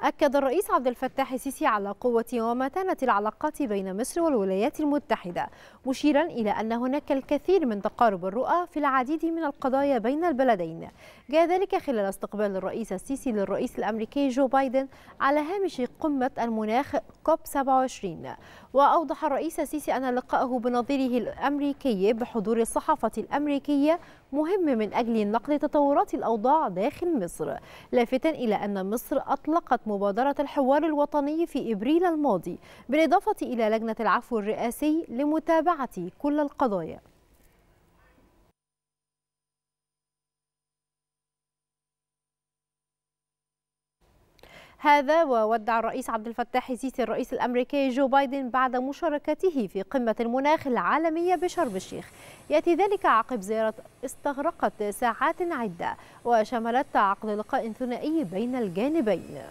أكد الرئيس عبد الفتاح السيسي على قوة ومتانة العلاقات بين مصر والولايات المتحدة مشيرا إلى أن هناك الكثير من تقارب الرؤى في العديد من القضايا بين البلدين جاء ذلك خلال استقبال الرئيس السيسي للرئيس الأمريكي جو بايدن على هامش قمة المناخ كوب 27 وأوضح الرئيس السيسي أن لقائه بنظيره الأمريكي بحضور الصحافة الأمريكية مهم من أجل نقل تطورات الأوضاع داخل مصر لافتا إلى أن مصر أطلقت مبادرة الحوار الوطني في إبريل الماضي بالإضافة إلى لجنة العفو الرئاسي لمتابعة كل القضايا هذا وودع الرئيس عبد الفتاح السيسي الرئيس الامريكي جو بايدن بعد مشاركته في قمه المناخ العالميه بشرم الشيخ ياتي ذلك عقب زياره استغرقت ساعات عده وشملت عقد لقاء ثنائي بين الجانبين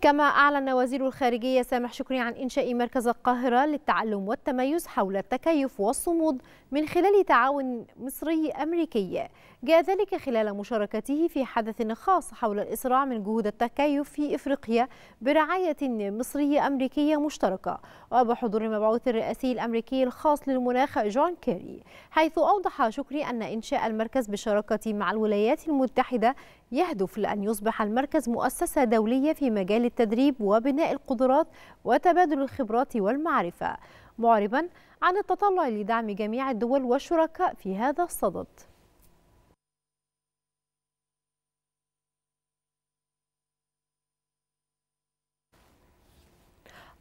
كما أعلن وزير الخارجية سامح شكري عن إنشاء مركز القاهرة للتعلم والتميز حول التكيف والصمود من خلال تعاون مصري أمريكي جاء ذلك خلال مشاركته في حدث خاص حول الإسراع من جهود التكيف في إفريقيا برعاية مصرية أمريكية مشتركة وبحضور المبعوث الرئاسي الأمريكي الخاص للمناخ جون كيري حيث أوضح شكري أن إنشاء المركز بالشراكة مع الولايات المتحدة يهدف لأن يصبح المركز مؤسسة دولية في مجال التدريب وبناء القدرات وتبادل الخبرات والمعرفة معربا عن التطلع لدعم جميع الدول والشركاء في هذا الصدد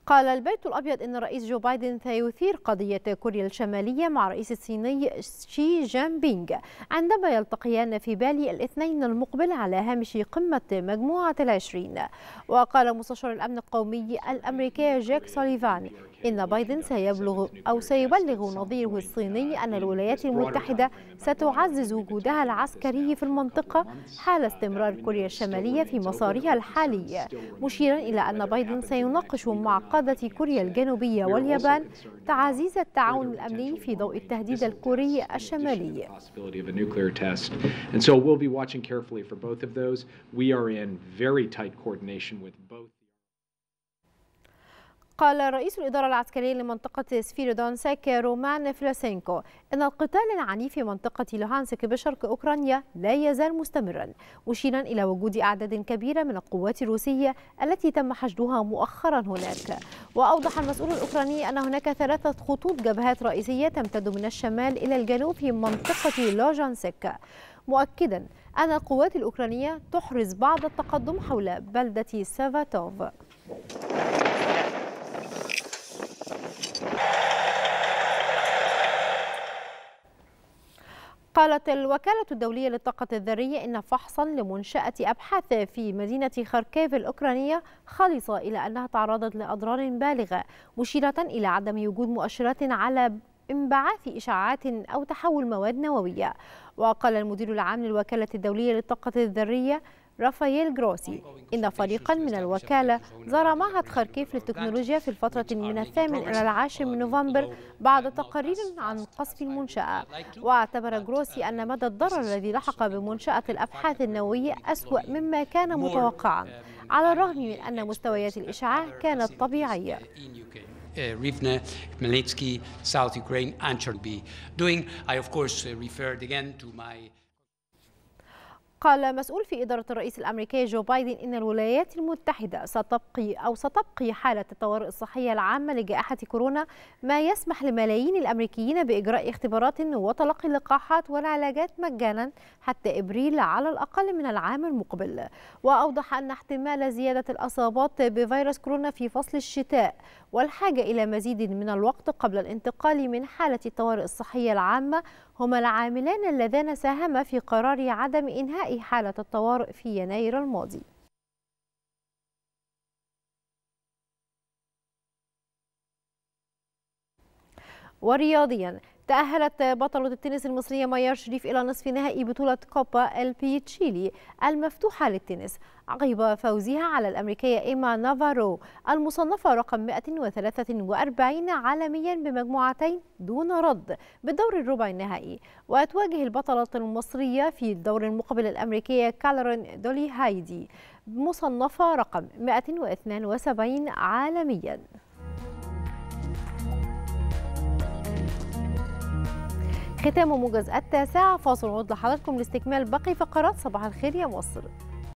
قال البيت الأبيض أن الرئيس جو بايدن سيثير قضية كوريا الشمالية مع الرئيس الصيني شي جان بينغ عندما يلتقيان في بالي الاثنين المقبل على هامش قمة مجموعة العشرين وقال مستشار الأمن القومي الأمريكي جاك سوليفان إن بايدن سيبلغ أو سيبلغ نظيره الصيني أن الولايات المتحدة ستعزز وجودها العسكري في المنطقة حال استمرار كوريا الشمالية في مسارها الحالي مشيرا إلى أن بايدن سيناقش مع قادة كوريا الجنوبية واليابان تعزيز التعاون الأمني في ضوء التهديد الكوري الشمالي قال رئيس الإدارة العسكرية لمنطقة سفيرودونسك رومان فلاسينكو إن القتال العنيف في منطقة لوهانسك بشرق أوكرانيا لا يزال مستمرا مشيرا إلى وجود أعداد كبيرة من القوات الروسية التي تم حشدها مؤخرا هناك وأوضح المسؤول الأوكراني أن هناك ثلاثة خطوط جبهات رئيسية تمتد من الشمال إلى الجنوب في منطقة لوجانسك مؤكدا أن القوات الأوكرانية تحرز بعض التقدم حول بلدة سافاتوف قالت الوكالة الدولية للطاقة الذرية إن فحصا لمنشأة أبحاث في مدينة خاركيف الأوكرانية خلص إلى أنها تعرضت لأضرار بالغة مشيرة إلى عدم وجود مؤشرات على انبعاث إشعاعات أو تحول مواد نووية وقال المدير العام للوكالة الدولية للطاقة الذرية رافائيل جروسي إن فريقا من الوكالة زار معهد خركيف للتكنولوجيا في الفترة من الثامن إلى العاشر من نوفمبر بعد تقارير عن قصف المنشأة واعتبر جروسي أن مدى الضرر الذي لحق بمنشأة الأبحاث النووية أسوأ مما كان متوقعا على الرغم من أن مستويات الإشعاع كانت طبيعية Rivne, South Ukraine, and Chernobyl doing. I, of course, referred again to my. قال مسؤول في إدارة الرئيس الأمريكي جو بايدن إن الولايات المتحدة ستبقي أو ستبقي حالة الطوارئ الصحية العامة لجائحة كورونا ما يسمح لملايين الأمريكيين بإجراء اختبارات وتلقي اللقاحات والعلاجات مجانا حتى إبريل على الأقل من العام المقبل وأوضح أن احتمال زيادة الأصابات بفيروس كورونا في فصل الشتاء والحاجة إلى مزيد من الوقت قبل الانتقال من حالة الطوارئ الصحية العامة هما العاملان اللذان ساهما في قرار عدم إنهاء حالة الطوارئ في يناير الماضي ورياضيا تأهلت بطلة التنس المصرية ميار شريف إلى نصف نهائي بطولة كوبا البي تشيلي المفتوحة للتنس عقب فوزها على الأمريكية إيما نافارو المصنفة رقم 143 عالميا بمجموعتين دون رد بالدور الربع النهائي وتواجه البطلة المصرية في الدور المقبل الأمريكية كالرين دولي هايدي مصنفة رقم 172 عالميا ختام موجز التاسعة فاصل عود لحضراتكم لاستكمال باقي فقرات صباح الخير يا مصر